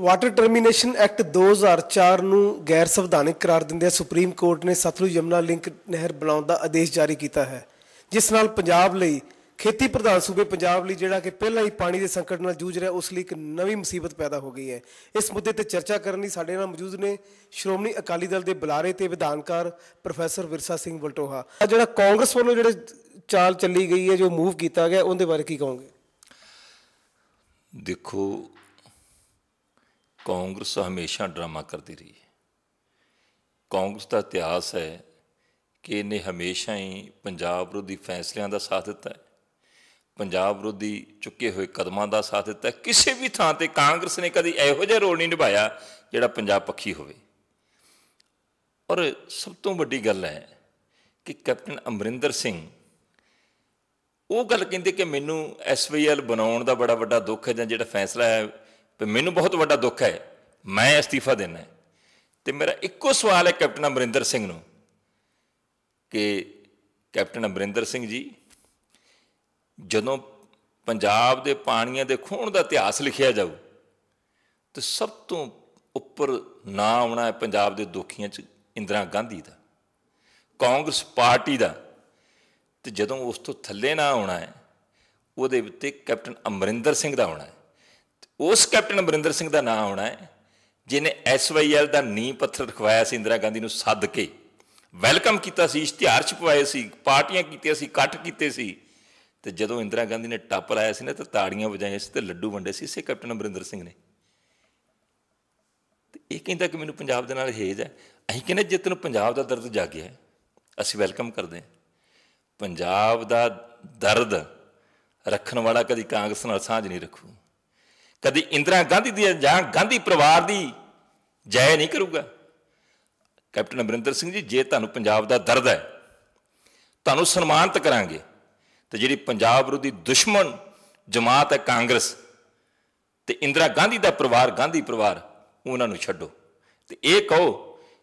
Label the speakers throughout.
Speaker 1: water termination act 2004 ਨੂੰ ਗੈਰ ਸੰਵਿਧਾਨਿਕ ਕਰਾਰ ਦਿੰਦੇ ਸੁਪਰੀਮ ਕੋਰਟ ਨੇ ਸਤਲੁਜ ਯਮਨਾ ਲਿੰਕ ਨਹਿਰ ਬਣਾਉਣ ਦਾ ਆਦੇਸ਼ ਜਾਰੀ ਕੀਤਾ ਹੈ ਜਿਸ ਨਾਲ ਪੰਜਾਬ ਲਈ ਖੇਤੀ ਪ੍ਰਧਾਨ ਸੂਬੇ ਪੰਜਾਬ ਲਈ ਜਿਹੜਾ ਕਿ ਪਹਿਲਾਂ ਹੀ ਪਾਣੀ ਦੇ ਸੰਕਟ ਨਾਲ ਜੂਝ ਰਿਹਾ ਉਸ ਲਈ ਇੱਕ ਨਵੀਂ ਮੁਸੀਬਤ ਪੈਦਾ ਹੋ ਗਈ ਹੈ ਇਸ ਮੁੱਦੇ ਤੇ ਚਰਚਾ ਕਰਨ ਲਈ ਸਾਡੇ ਨਾਲ ਮੌਜੂਦ ਨੇ ਸ਼੍ਰੋਮਣੀ ਅਕਾਲੀ ਦਲ ਦੇ ਬੁਲਾਰੇ ਤੇ ਵਿਧਾਨਕਾਰ ਪ੍ਰੋਫੈਸਰ ਵਿਰਸਾ ਸਿੰਘ ਬਲਟੋਹਾ ਜਿਹੜਾ ਕਾਂਗਰਸ ਵੱਲੋਂ ਜਿਹੜੇ ਚਾਲ ਚੱਲੀ ਗਈ ਹੈ ਜੋ ਮੂਵ ਕੀਤਾ ਗਿਆ ਉਹਦੇ ਬਾਰੇ ਕੀ ਕਹੋਗੇ ਦੇਖੋ ਕਾਂਗਰਸ ਹਮੇਸ਼ਾ ਡਰਾਮਾ ਕਰਦੀ ਰਹੀ ਹੈ ਕਾਂਗਰਸ ਦਾ ਇਤਿਹਾਸ ਹੈ ਕਿ ਇਹਨੇ ਹਮੇਸ਼ਾ ਹੀ ਪੰਜਾਬ ਵਿਰੋਧੀ ਫੈਸਲਿਆਂ ਦਾ ਸਾਥ ਦਿੱਤਾ ਹੈ ਪੰਜਾਬ ਵਿਰੋਧੀ ਚੁੱਕੇ ਹੋਏ ਕਦਮਾਂ ਦਾ ਸਾਥ ਦਿੱਤਾ ਕਿਸੇ ਵੀ ਥਾਂ ਤੇ ਕਾਂਗਰਸ ਨੇ ਕਦੀ ਇਹੋ ਜਿਹਾ ਰੋਲ ਨਹੀਂ ਨਿਭਾਇਆ ਜਿਹੜਾ ਪੰਜਾਬ ਪੱਖੀ ਹੋਵੇ ਔਰ ਸਭ ਤੋਂ ਵੱਡੀ ਗੱਲ ਹੈ ਕਿ ਕੈਪਟਨ ਅਮਰਿੰਦਰ ਸਿੰਘ ਉਹ ਗੱਲ ਕਹਿੰਦੇ ਕਿ ਮੈਨੂੰ ਐਸਵੀਐਲ ਬਣਾਉਣ ਦਾ ਬੜਾ ਵੱਡਾ ਦੁੱਖ ਹੈ ਜਾਂ ਜਿਹੜਾ ਫੈਸਲਾ ਹੈ ਵੀ ਮੈਨੂੰ ਬਹੁਤ ਵੱਡਾ ਦੁੱਖ ਹੈ ਮੈਂ ਅਸਤੀਫਾ ਦੇਣਾ ਹੈ ਤੇ ਮੇਰਾ ਇੱਕੋ ਸਵਾਲ ਹੈ ਕੈਪਟਨ ਅਮਰਿੰਦਰ ਸਿੰਘ ਨੂੰ ਕਿ ਕੈਪਟਨ ਅਮਰਿੰਦਰ ਸਿੰਘ ਜੀ ਜਦੋਂ ਪੰਜਾਬ ਦੇ ਪਾਣੀਆਂ ਦੇ ਖੂਨ ਦਾ ਇਤਿਹਾਸ ਲਿਖਿਆ ਜਾਊ ਤੇ ਸਭ ਤੋਂ ਉੱਪਰ ਨਾਂ ਆਉਣਾ ਹੈ ਪੰਜਾਬ ਦੇ ਦੁਖੀਆਂ 'ਚ ਇੰਦਰਾ ਗਾਂਧੀ ਦਾ ਕਾਂਗਰਸ ਪਾਰਟੀ ਦਾ ਤੇ ਜਦੋਂ ਉਸ ਤੋਂ ਥੱਲੇ ਨਾ ਆਉਣਾ ਹੈ ਉਹਦੇ ਉੱਤੇ ਕੈਪਟਨ ਅਮਰਿੰਦਰ ਸਿੰਘ ਦਾ ਆਉਣਾ ਹੈ ਉਸ ਕੈਪਟਨ ਅਮਰਿੰਦਰ ਸਿੰਘ ਦਾ ਨਾਮ ਆਉਣਾ ਹੈ ਜਿਨੇ ਐਸਵਾਈਐਲ ਦਾ ਨੀ ਪੱਥਰ ਰਖਵਾਇਆ ਸੀ ਇੰਦਰਾ ਗਾਂਧੀ ਨੂੰ ਸੱਦ ਕੇ ਵੈਲਕਮ ਕੀਤਾ ਸੀ ਇਸ਼ਤਿਹਾਰ ਛਪਵਾਏ ਸੀ ਪਾਰਟੀਆਂ ਕੀਤੀਆਂ ਸੀ ਇਕੱਠ ਕੀਤੇ ਸੀ ਤੇ ਜਦੋਂ ਇੰਦਰਾ ਗਾਂਧੀ ਨੇ ਟੱਪ ਲਾਇਆ ਸੀ ਨਾ ਤੇ ਤਾੜੀਆਂ ਵਜਾਈਆਂ ਸੀ ਤੇ ਲੱਡੂ ਵੰਡੇ ਸੀ ਇਸੇ ਕੈਪਟਨ ਅਮਰਿੰਦਰ ਸਿੰਘ ਨੇ ਤੇ ਇਹ ਕਹਿੰਦਾ ਕਿ ਮੈਨੂੰ ਪੰਜਾਬ ਦੇ ਨਾਲ ਹੇਜ ਹੈ ਅਸੀਂ ਕਹਿੰਦੇ ਜਿੱਤ ਨੂੰ ਪੰਜਾਬ ਦਾ ਦਰਦ ਜਾਗਿਆ ਅਸੀਂ ਵੈਲਕਮ ਕਰਦੇ ਹਾਂ ਪੰਜਾਬ ਦਾ ਦਰਦ ਰੱਖਣ ਵਾਲਾ ਕਦੀ ਕਾਂਗਰਸ ਨਾਲ ਸਾਂਝ ਨਹੀਂ ਰੱਖੂ ਕਦੀ ਇੰਦਰਾ ਗਾਂਧੀ ਦੀ ਜਾਂ ਗਾਂਧੀ ਪਰਿਵਾਰ ਦੀ ਜੈ ਨਹੀਂ ਕਰੂਗਾ ਕੈਪਟਨ ਅਮਰਿੰਦਰ ਸਿੰਘ ਜੀ ਜੇ ਤੁਹਾਨੂੰ ਪੰਜਾਬ ਦਾ ਦਰਦ ਹੈ ਤੁਹਾਨੂੰ ਸਨਮਾਨਿਤ ਕਰਾਂਗੇ ਤੇ ਜਿਹੜੀ ਪੰਜਾਬ ਵਿਰੋਧੀ ਦੁਸ਼ਮਣ ਜਮਾਤ ਹੈ ਕਾਂਗਰਸ ਤੇ ਇੰਦਰਾ ਗਾਂਧੀ ਦਾ ਪਰਿਵਾਰ ਗਾਂਧੀ ਪਰਿਵਾਰ ਉਹਨਾਂ ਨੂੰ ਛੱਡੋ ਤੇ ਇਹ ਕਹੋ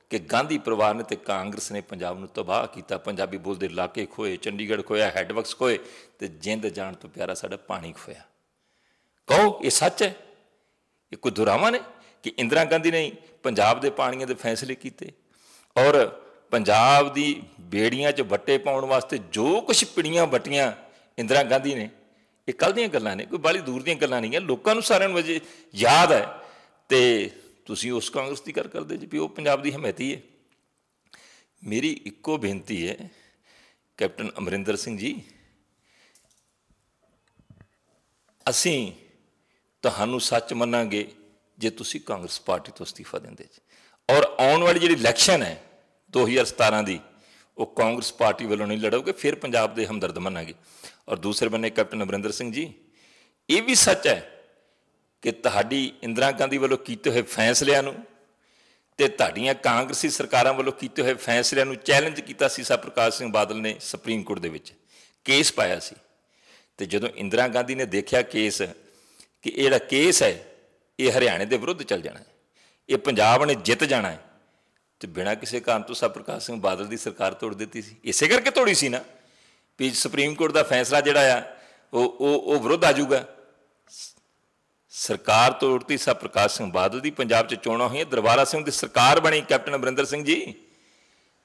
Speaker 1: ਕਿ ਗਾਂਧੀ ਪਰਿਵਾਰ ਨੇ ਤੇ ਕਾਂਗਰਸ ਨੇ ਪੰਜਾਬ ਨੂੰ ਤਬਾਹ ਕੀਤਾ ਪੰਜਾਬੀ ਬੋਲਦੇ ਇਲਾਕੇ ਖੋਏ ਚੰਡੀਗੜ੍ਹ ਖੋਇਆ ਹੈੱਡਵਰਕਸ ਖੋਏ ਤੇ ਜਿੰਦ ਜਾਣ ਤੋਂ ਪਿਆਰਾ ਸਾਡਾ ਪਾਣੀ ਖੋਇਆ ਕਹੋ ਇਹ ਸੱਚ ਹੈ ਇਹ ਕੋਈ ਦੁਰਾਵਾ ਨੇ ਕਿ ਇੰਦਰਾ ਗਾਂਧੀ ਨੇ ਪੰਜਾਬ ਦੇ ਪਾਣੀਆਂ ਦੇ ਫੈਸਲੇ ਕੀਤੇ ਔਰ ਪੰਜਾਬ ਦੀ ਬੇੜੀਆਂ 'ਚ ਵੱਟੇ ਪਾਉਣ ਵਾਸਤੇ ਜੋ ਕੁਝ ਪਿੜੀਆਂ ਵਟੀਆਂ ਇੰਦਰਾ ਗਾਂਧੀ ਨੇ ਇਹ ਕੱਲ ਦੀਆਂ ਗੱਲਾਂ ਨੇ ਕੋਈ ਬਾਲੀ ਦੂਰ ਦੀਆਂ ਗੱਲਾਂ ਨਹੀਂ ਹੈ ਲੋਕਾਂ ਨੂੰ ਸਾਰਿਆਂ ਨੂੰ ਵਜੇ ਯਾਦ ਹੈ ਤੇ ਤੁਸੀਂ ਉਸ ਕਾਂਗਰਸ ਦੀ ਗੱਲ ਕਰਦੇ ਜੀ ਵੀ ਉਹ ਪੰਜਾਬ ਦੀ ਹਮਾਇਤੀ ਹੈ ਮੇਰੀ ਇੱਕੋ ਬੇਨਤੀ ਹੈ ਕੈਪਟਨ ਅਮਰਿੰਦਰ ਸਿੰਘ ਜੀ ਅਸੀਂ ਤੁਹਾਨੂੰ ਸੱਚ ਮੰਨਾਂਗੇ ਜੇ ਤੁਸੀਂ ਕਾਂਗਰਸ ਪਾਰਟੀ ਤੋਂ ਅਸਤੀਫਾ ਦਿੰਦੇ ਜੀ ਔਰ ਆਉਣ ਵਾਲੀ ਜਿਹੜੀ ਇਲੈਕਸ਼ਨ ਹੈ 2017 ਦੀ ਉਹ ਕਾਂਗਰਸ ਪਾਰਟੀ ਵੱਲੋਂ ਨਹੀਂ ਲੜੋਗੇ ਫਿਰ ਪੰਜਾਬ ਦੇ ਹਮਦਰਦ ਮੰਨਾਂਗੇ ਔਰ ਦੂਸਰੇ ਬੰਨੇ ਕੈਪਟਨ ਅਮਰਿੰਦਰ ਸਿੰਘ ਜੀ ਇਹ ਵੀ ਸੱਚ ਹੈ ਕਿ ਤੁਹਾਡੀ ਇੰਦਰਾ ਗਾਂਧੀ ਵੱਲੋਂ ਕੀਤੇ ਹੋਏ ਫੈਸਲਿਆਂ ਨੂੰ ਤੇ ਤੁਹਾਡੀਆਂ ਕਾਂਗਰਸੀ ਸਰਕਾਰਾਂ ਵੱਲੋਂ ਕੀਤੇ ਹੋਏ ਫੈਸਲਿਆਂ ਨੂੰ ਚੈਲੰਜ ਕੀਤਾ ਸੀ ਸਾ ਪ੍ਰਕਾਸ਼ ਸਿੰਘ ਬਾਦਲ ਨੇ ਸੁਪਰੀਮ ਕੋਰਟ ਦੇ ਵਿੱਚ ਕੇਸ ਪਾਇਆ ਸੀ ਤੇ ਜਦੋਂ ਇੰਦਰਾ ਗਾਂਧੀ ਨੇ ਦੇਖਿਆ ਕੇਸ ਕਿ ਇਹ ਜਿਹੜਾ ਕੇਸ ਹੈ ਇਹ ਹਰਿਆਣੇ ਦੇ ਵਿਰੁੱਧ ਚੱਲ ਜਾਣਾ ਹੈ ਇਹ ਪੰਜਾਬ ਨੇ ਜਿੱਤ ਜਾਣਾ ਹੈ ਤੇ ਬਿਨਾਂ ਕਿਸੇ ਕਾਰਨ ਤੋਂ ਪ੍ਰਕਾਸ਼ ਸਿੰਘ ਬਾਦਲ ਦੀ ਸਰਕਾਰ ਤੋੜ ਦਿੱਤੀ ਸੀ ਇਸੇ ਕਰਕੇ ਤੋੜੀ ਸੀ ਨਾ ਵੀ ਸੁਪਰੀਮ ਕੋਰਟ ਦਾ ਫੈਸਲਾ ਜਿਹੜਾ ਆ ਉਹ ਉਹ ਉਹ ਵਿਰੁੱਧ ਆ ਜਾਊਗਾ ਸਰਕਾਰ ਤੋੜਤੀ ਪ੍ਰਕਾਸ਼ ਸਿੰਘ ਬਾਦਲ ਦੀ ਪੰਜਾਬ 'ਚ ਚੋਣਾਂ ਹੋਈਆਂ ਦਰਬਾਰਾ ਸਿੰਘ ਦੀ ਸਰਕਾਰ ਬਣੀ ਕੈਪਟਨ ਅਮਰਿੰਦਰ ਸਿੰਘ ਜੀ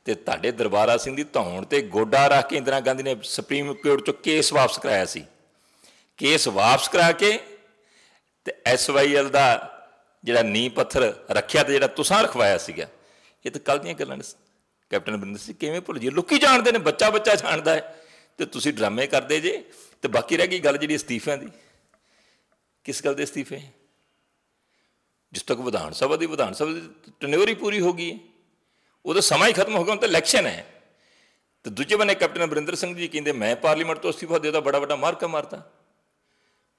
Speaker 1: ਤੇ ਤੁਹਾਡੇ ਦਰਬਾਰਾ ਸਿੰਘ ਦੀ ਧੌਣ ਤੇ ਗੋਡਾ ਰੱਖ ਕੇ ਇੰਦਰਾ ਗਾਂਧੀ ਨੇ ਸੁਪਰੀਮ ਕੋਰਟ 'ਚ ਕੇਸ ਵਾਪਸ ਕਰਾਇਆ ਸੀ ਕੇਸ ਵਾਪਸ ਕਰਾ ਕੇ ਤੇ ਐਸਵਾਈਐਲ ਦਾ ਜਿਹੜਾ ਨੀ ਪੱਥਰ ਰੱਖਿਆ ਤੇ ਜਿਹੜਾ ਤੁਸਾਂ ਰਖਵਾਇਆ ਸੀਗਾ ਇਹ ਤਾਂ ਕੱਲ ਦੀਆਂ ਗੱਲਾਂ ਨੇ ਕੈਪਟਨ ਬਿੰਦਰ ਸਿੰਘ ਕਿਵੇਂ ਭੁੱਲ ਜੀ ਲੁੱਕੀ ਜਾਣਦੇ ਨੇ ਬੱਚਾ ਬੱਚਾ ਜਾਣਦਾ ਹੈ ਤੇ ਤੁਸੀਂ ਡਰਾਮੇ ਕਰਦੇ ਜੇ ਤੇ ਬਾਕੀ ਰਹਿ ਗਈ ਗੱਲ ਜਿਹੜੀ ਅਸਤੀਫਿਆਂ ਦੀ ਕਿਸ ਗੱਲ ਦੇ ਅਸਤੀਫੇ ਜਿਸ ਤੱਕ ਵਿਧਾਨ ਸਭਾ ਦੀ ਵਿਧਾਨ ਸਭਾ ਦੀ ਟਨਿਓਰੀ ਪੂਰੀ ਹੋ ਗਈ ਉਹਦਾ ਸਮਾਂ ਹੀ ਖਤਮ ਹੋ ਗਿਆ ਹੁਣ ਤਾਂ ਇਲੈਕਸ਼ਨ ਹੈ ਤੇ ਦੂਜੇ ਬੰਨੇ ਕੈਪਟਨ ਬਰਿੰਦਰ ਸਿੰਘ ਜੀ ਕਹਿੰਦੇ ਮੈਂ ਪਾਰਲੀਮੈਂਟ ਤੋਂ ਅਸਤੀਫਾ ਦੇ ਦਿੱਤਾ ਬੜਾ ਵੱਡਾ ਮਾਰਕਾ ਮਾਰਤਾ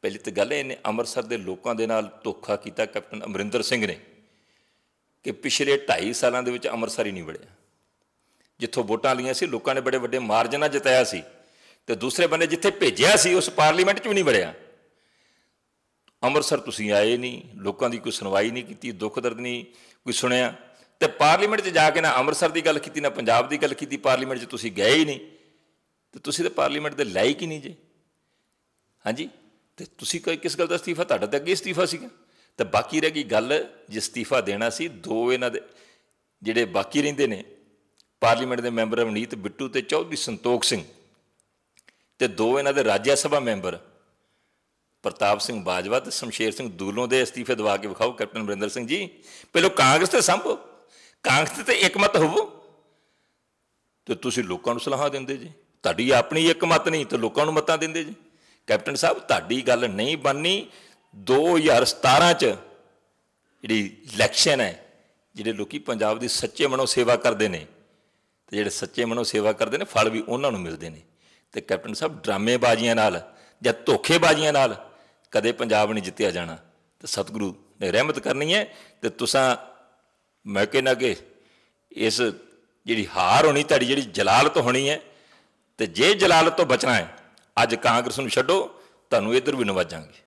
Speaker 1: ਪਹਿਲੀ ਤਾਂ ਗੱਲ ਇਹਨੇ ਅੰਮ੍ਰਿਤਸਰ ਦੇ ਲੋਕਾਂ ਦੇ ਨਾਲ ਧੋਖਾ ਕੀਤਾ ਕੈਪਟਨ ਅਮਰਿੰਦਰ ਸਿੰਘ ਨੇ ਕਿ ਪਿਛਲੇ 2.5 ਸਾਲਾਂ ਦੇ ਵਿੱਚ ਅੰਮ੍ਰਿਤਸਰ ਹੀ ਨਹੀਂ ਵੜਿਆ ਜਿੱਥੋਂ ਵੋਟਾਂ ਲੀਆਂ ਸੀ ਲੋਕਾਂ ਨੇ ਬੜੇ ਵੱਡੇ ਮਾਰਜਨਾਂ ਜਿਤਾਇਆ ਸੀ ਤੇ ਦੂਸਰੇ ਬੰਨੇ ਜਿੱਥੇ ਭੇਜਿਆ ਸੀ ਉਸ ਪਾਰਲੀਮੈਂਟ 'ਚ ਵੀ ਨਹੀਂ ਵੜਿਆ ਅੰਮ੍ਰਿਤਸਰ ਤੁਸੀਂ ਆਏ ਨਹੀਂ ਲੋਕਾਂ ਦੀ ਕੋਈ ਸੁਣਵਾਈ ਨਹੀਂ ਕੀਤੀ ਦੁੱਖ ਦਰਦ ਨਹੀਂ ਕੋਈ ਸੁਣਿਆ ਤੇ ਪਾਰਲੀਮੈਂਟ 'ਚ ਜਾ ਕੇ ਨਾ ਅੰਮ੍ਰਿਤਸਰ ਦੀ ਗੱਲ ਕੀਤੀ ਨਾ ਪੰਜਾਬ ਦੀ ਗੱਲ ਕੀਤੀ ਪਾਰਲੀਮੈਂਟ 'ਚ ਤੁਸੀਂ ਗਏ ਹੀ ਨਹੀਂ ਤੇ ਤੁਸੀਂ ਤਾਂ ਪਾਰਲੀਮੈਂਟ ਦੇ ਲਾਇਕ ਹੀ ਨਹੀਂ ਜੇ ਹਾਂਜੀ ਤੇ ਤੁਸੀਂ ਕੋਈ ਕਿਸ ਗੱਲ ਦਾ ਅਸਤੀਫਾ ਤੁਹਾਡਾ ਤਾਂ ਅੱਗੇ ਅਸਤੀਫਾ ਸੀਗਾ ਤੇ ਬਾਕੀ ਰਹਿ ਗਈ ਗੱਲ ਜੇ ਅਸਤੀਫਾ ਦੇਣਾ ਸੀ ਦੋ ਇਹਨਾਂ ਦੇ ਜਿਹੜੇ ਬਾਕੀ ਰਹਿੰਦੇ ਨੇ ਪਾਰਲੀਮੈਂਟ ਦੇ ਮੈਂਬਰ ਅਵਨੀਤ ਬਿੱਟੂ ਤੇ ਚੌਧਰੀ ਸੰਤੋਖ ਸਿੰਘ ਤੇ ਦੋ ਇਹਨਾਂ ਦੇ ਰਾਜ ਸਭਾ ਮੈਂਬਰ ਪ੍ਰਤਾਪ ਸਿੰਘ ਬਾਜਵਾ ਤੇ ਸ਼ਮਸ਼ੇਰ ਸਿੰਘ ਦੂਲੋਂ ਦੇ ਅਸਤੀਫੇ ਦਵਾ ਕੇ ਵਿਖਾਓ ਕੈਪਟਨ ਬਰਿੰਦਰ ਸਿੰਘ ਜੀ ਪਹਿਲੋ ਕਾਂਗਰਸ ਤੇ ਸੰਭੋ ਕਾਂਗਰਸ ਤੇ ਇੱਕਮਤ ਹੋਵੋ ਤੇ ਤੁਸੀਂ ਲੋਕਾਂ ਨੂੰ ਸਲਾਹਾਂ ਦਿੰਦੇ ਜੀ ਤੁਹਾਡੀ ਆਪਣੀ ਇੱਕਮਤ ਨਹੀਂ ਤੇ ਲੋਕਾਂ ਨੂੰ ਮਤਾਂ ਦਿੰਦੇ ਜੀ ਕੈਪਟਨ ਸਾਹਿਬ ਤੁਹਾਡੀ ਗੱਲ ਨਹੀਂ ਬੰਨੀ 2017 ਚ ਜਿਹੜੀ ਇਲੈਕਸ਼ਨ ਹੈ ਜਿਹੜੇ ਲੋਕੀ ਪੰਜਾਬ ਦੀ ਸੱਚੇ ਮਨੋਂ ਸੇਵਾ ਕਰਦੇ ਨੇ ਤੇ ਜਿਹੜੇ ਸੱਚੇ ਮਨੋਂ ਸੇਵਾ ਕਰਦੇ ਨੇ ਫਲ ਵੀ ਉਹਨਾਂ ਨੂੰ ਮਿਲਦੇ ਨੇ ਤੇ ਕੈਪਟਨ ਸਾਹਿਬ ਡਰਾਮੇਬਾਜ਼ੀਆਂ ਨਾਲ ਜਾਂ ਧੋਖੇਬਾਜ਼ੀਆਂ ਨਾਲ ਕਦੇ ਪੰਜਾਬ ਨਹੀਂ ਜਿੱਤਿਆ ਜਾਣਾ ਤੇ ਸਤਿਗੁਰੂ ਨੇ ਰਹਿਮਤ ਕਰਨੀ ਹੈ ਤੇ ਤੁਸੀਂ ਮੈਂ ਕਹਿੰਦਾ ਕਿ ਇਸ ਜਿਹੜੀ ਹਾਰ ਹੋਣੀ ਤੁਹਾਡੀ ਜਿਹੜੀ ਜਲਾਲਤ ਹੋਣੀ ਹੈ ਤੇ ਜੇ ਜਲਾਲਤ ਤੋਂ ਬਚਣਾ ਹੈ ਅੱਜ ਕਾਂਗਰਸ ਨੂੰ ਛੱਡੋ ਤੁਹਾਨੂੰ ਇੱਧਰ ਵੀ ਨਵਾਜਾਂਗੇ